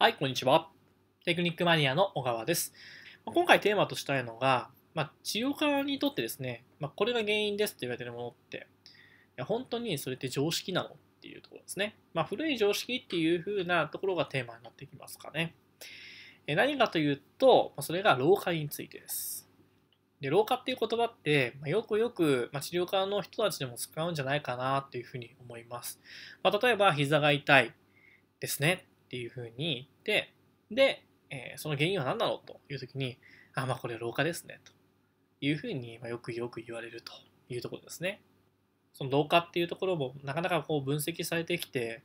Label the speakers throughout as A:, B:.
A: はい、こんにちは。テクニックマニアの小川です。今回テーマとしたいのが、まあ、治療家にとってですね、まあ、これが原因ですって言われてるものって、本当にそれって常識なのっていうところですね。まあ、古い常識っていう風なところがテーマになってきますかね。何かというと、それが老化についてです。で老化っていう言葉って、まよくよく、ま治療家の人たちでも使うんじゃないかなというふうに思います。まあ、例えば、膝が痛いですね。っていうふうに言って、で、えー、その原因は何だろうというときに、あ、まあこれ老化ですね、というふうに、まよくよく言われるというところですね。その老化っていうところもなかなかこう分析されてきて、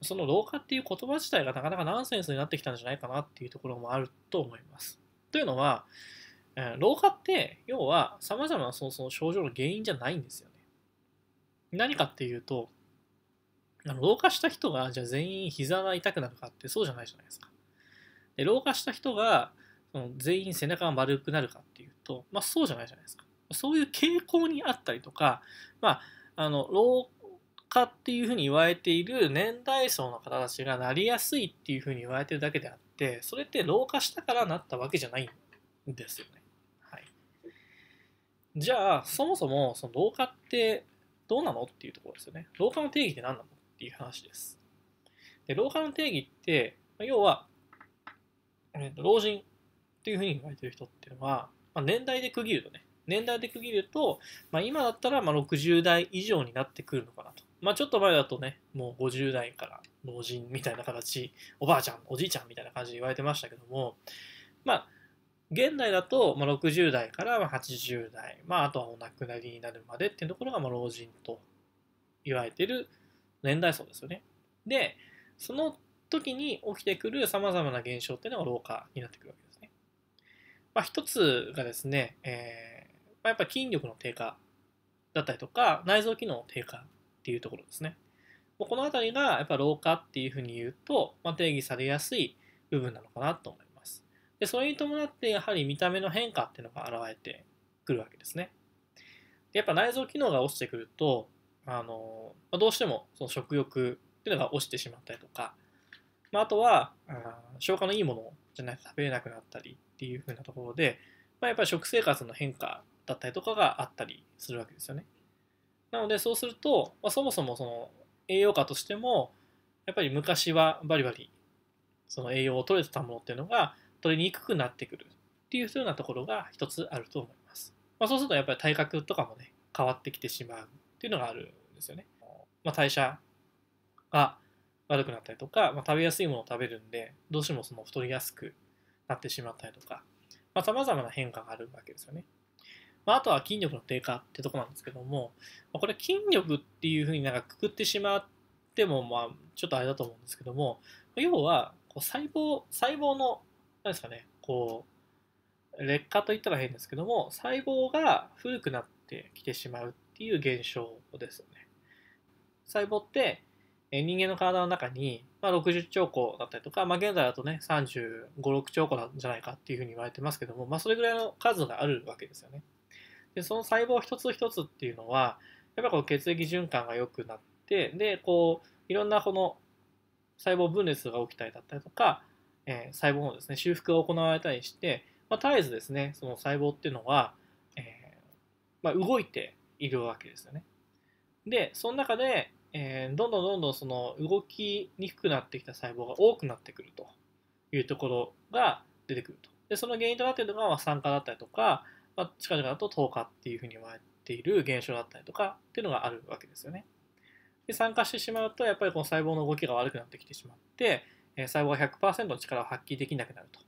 A: その老化っていう言葉自体がなかなかナンセンスになってきたんじゃないかなっていうところもあると思います。というのは、えー、老化って要は様々なその症状の原因じゃないんですよね。何かっていうと、老化した人がじゃあ全員膝が痛くなるかってそうじゃないじゃないですか。で老化した人がその全員背中が丸くなるかっていうと、まあ、そうじゃないじゃないですか。そういう傾向にあったりとか、まあ、あの老化っていうふうに言われている年代層の方たちがなりやすいっていうふうに言われてるだけであってそれって老化したからなったわけじゃないんですよね。はい、じゃあそもそもその老化ってどうなのっていうところですよね。老化の定義って何なのていう話です。で老化の定義って、要は、えー、と老人っていうふうに言われてる人っていうのは、まあ、年代で区切るとね、年代で区切ると、まあ、今だったらまあ60代以上になってくるのかなと。まあ、ちょっと前だとね、もう50代から老人みたいな形、おばあちゃん、おじいちゃんみたいな感じで言われてましたけども、まあ、現代だと、まあ、60代から80代、まあ、あとはお亡くなりになるまでっていうところが、まあ、老人と言われてる年代層ですよね。で、その時に起きてくる様々な現象っていうのが老化になってくるわけですね。まあ、一つがですね、えー、まあ、やっぱ筋力の低下だったりとか、内臓機能の低下っていうところですね。もうこの辺りがやっぱ老化っていうふうに言うと、まあ、定義されやすい部分なのかなと思います。で、それに伴ってやはり見た目の変化っていうのが現れてくるわけですね。でやっぱ内臓機能が落ちてくると、あの、まあ、どうしてもその食欲っていうのが落ちてしまったりとか、まあ、あとは消化のいいものじゃないと食べれなくなったりっていう風なところで、まあ、やっぱり食生活の変化だったりとかがあったりするわけですよね。なのでそうすると、まあ、そもそもその栄養価としてもやっぱり昔はバリバリその栄養を取れてたものっていうのが取れにくくなってくるっていうようなところが一つあると思います。まあ、そうするとやっぱり体格とかもね変わってきてしまうっていうのがあるんですよね。まあ、代謝が悪くなったりとか、まあ、食べやすいものを食べるんで、どうしてもその太りやすくなってしまったりとか、まあ、様々な変化があるわけですよね。まあ、あとは筋力の低下ってとこなんですけども、まあ、これ筋力っていうふうになんかくくってしまっても、まあ、ちょっとあれだと思うんですけども、要は、こう細胞、細胞の、何ですかね、こう、劣化といったら変ですけども、細胞が古くなってきてしまうっっていう現象ですよね。細胞って人間の体の中に、まあ、60兆個だったりとか、まあ、現在だとね35、6兆個なんじゃないかっていうふうに言われてますけども、まあ、それぐらいの数があるわけですよね。でその細胞一つ一つっていうのはやっぱこう血液循環が良くなってでこういろんなこの細胞分裂が起きたりだったりとか、えー、細胞のですね修復が行われたりして、まあ、絶えずですねその細胞っていうのは、えーまあ、動いているわけですよね。で、その中で、えー、どんどんどんどんその動きにくくなってきた細胞が多くなってくるというところが出てくると。で、その原因となっているのが、まあ、酸化だったりとか、まあ、近々だと糖化っていうふうに言われている現象だったりとかっていうのがあるわけですよね。で酸化してしまうとやっぱりこの細胞の動きが悪くなってきてしまって、えー、細胞が100%の力を発揮できなくなると。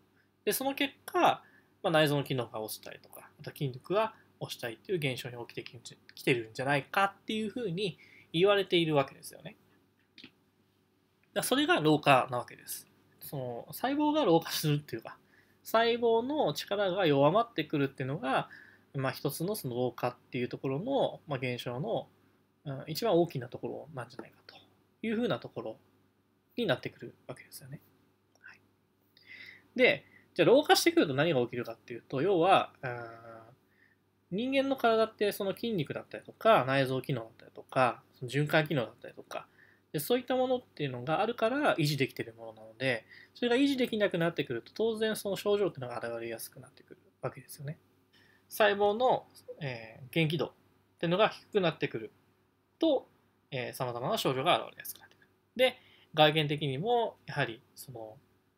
A: でその結果、まあ、内臓の機能が落ちたりとかあと筋肉が押したいっていう現象に起きてきてるんじゃないかっていうふうに言われているわけですよね。だそれが老化なわけです。その細胞が老化するっていうか細胞の力が弱まってくるっていうのが、まあ、一つのその老化っていうところの、まあ、現象の、うん、一番大きなところなんじゃないかというふうなところになってくるわけですよね。はい、でじゃあ老化してくると何が起きるかっていうと要は、うん人間の体ってその筋肉だったりとか内臓機能だったりとかその循環機能だったりとかでそういったものっていうのがあるから維持できてるものなのでそれが維持できなくなってくると当然その症状っていうのが現れやすくなってくるわけですよね。細胞の、えー、元気度っていうのが低くなってくるとさまざまな症状が現れやすくなってくる。で外見的にもやはりその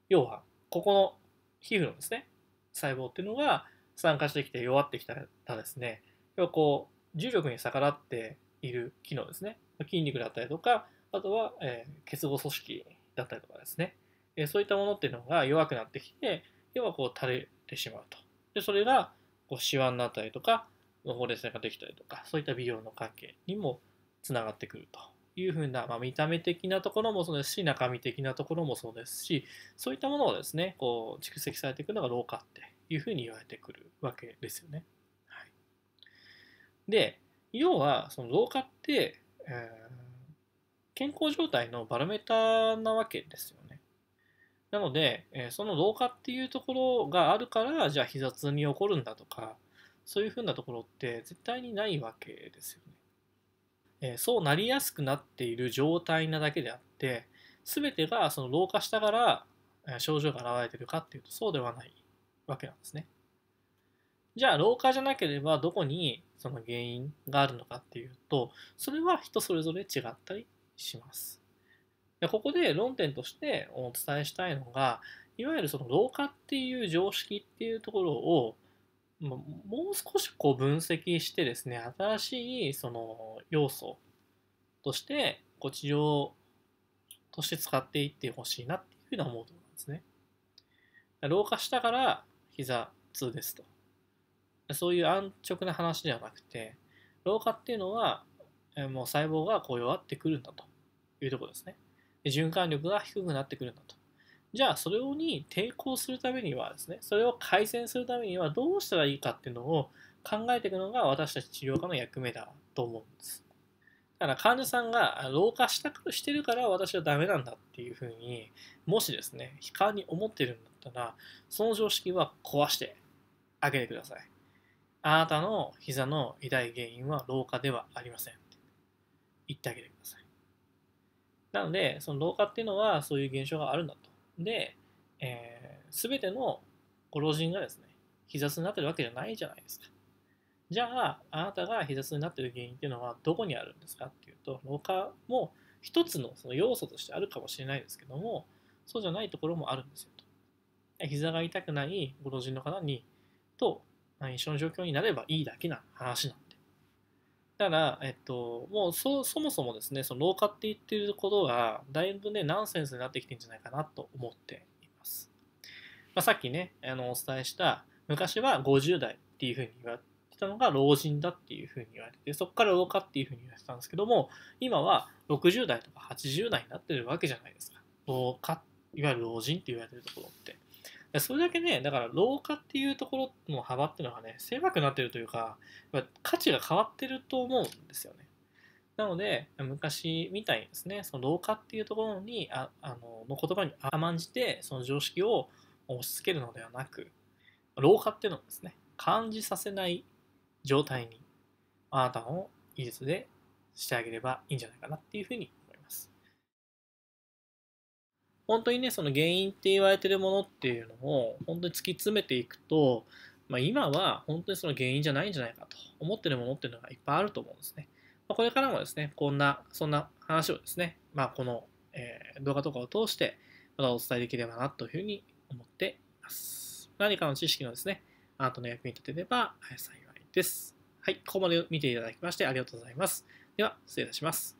A: 要はここの皮膚のですね細胞っていうのが酸化してきて弱ってきたらですね、要はこう、重力に逆らっている機能ですね。筋肉だったりとか、あとは、えー、結合組織だったりとかですね、えー、そういったものっていうのが弱くなってきて、要はこう垂れてしまうと。で、それがこうシワになったりとか、ほうれい線ができたりとか、そういった美容の関係にもつながってくるというふうな、まあ、見た目的なところもそうですし、中身的なところもそうですし、そういったものをですね、こう蓄積されていくのが老化っていうふうに言われてくるわけですよね。はい、で要はその老化って、えー、健康状態のバロメーターなわけですよね。なので、えー、その老化っていうところがあるからじゃあ膝痛に起こるんだとかそういうふうなところって絶対にないわけですよね。えー、そうなりやすくなっている状態なだけであって全てがその老化したから症状が現れてるかっていうとそうではないわけなんですね。じゃあ老化じゃなければどこにその原因があるのかっていうとそれは人それぞれ違ったりします。でここで論点としてお伝えしたいのがいわゆるその老化っていう常識っていうところをもう少しこう分析してですね新しいその要素としてこう治療として使っていってほしいなっていうふうに思うところなんですね。老化したから膝痛ですと。そういう安直な話ではなくて、老化っていうのは、もう細胞がこう弱ってくるんだというところですね。循環力が低くなってくるんだと。じゃあ、それに抵抗するためにはですね、それを改善するためにはどうしたらいいかっていうのを考えていくのが私たち治療科の役目だと思うんです。だから患者さんが老化したくしてるから私はダメなんだっていうふうにもしですね悲観に思ってるんだったらその常識は壊してあげてくださいあなたの膝の痛い原因は老化ではありません言ってあげてくださいなのでその老化っていうのはそういう現象があるんだとで、えー、全てのご老人がですね膝痛になってるわけじゃないじゃないですかじゃあ、あなたが膝痛になっている原因っていうのはどこにあるんですかっていうと、老化も一つのその要素としてあるかもしれないですけども、そうじゃないところもあるんですよと。膝が痛くないご老人の方に、と、一緒の状況になればいいだけな話なんで。だから、えっと、もうそそもそもですね、その老化って言ってることが、だいぶね、ナンセンスになってきてるんじゃないかなと思っています。まあ、さっきね、あのお伝えした、昔は50代っていうふうに言われて、たのが老人だっていうふうに言われてそこから老化っていうふうに言われてたんですけども今は60代とか80代になってるわけじゃないですか老化いわゆる老人って言われてるところってそれだけねだから老化っていうところの幅っていうのがね狭くなってるというか価値が変わってると思うんですよねなので昔みたいにですねその老化っていうところにああのの言葉に甘んじてその常識を押し付けるのではなく老化っていうのをですね感じさせない状態にあなたの技術でしてあげればいいんじゃないかなっていうふうに思います。本当にね、その原因って言われてるものっていうのを本当に突き詰めていくと、まあ、今は本当にその原因じゃないんじゃないかと思ってるものっていうのがいっぱいあると思うんですね。まあ、これからもですね、こんな、そんな話をですね、まあ、この、えー、動画とかを通して、またお伝えできればなというふうに思っています。何かの知識のですね、あなたの役に立てれば幸いです。はい、ここまで見ていただきましてありがとうございます。では、失礼いたします。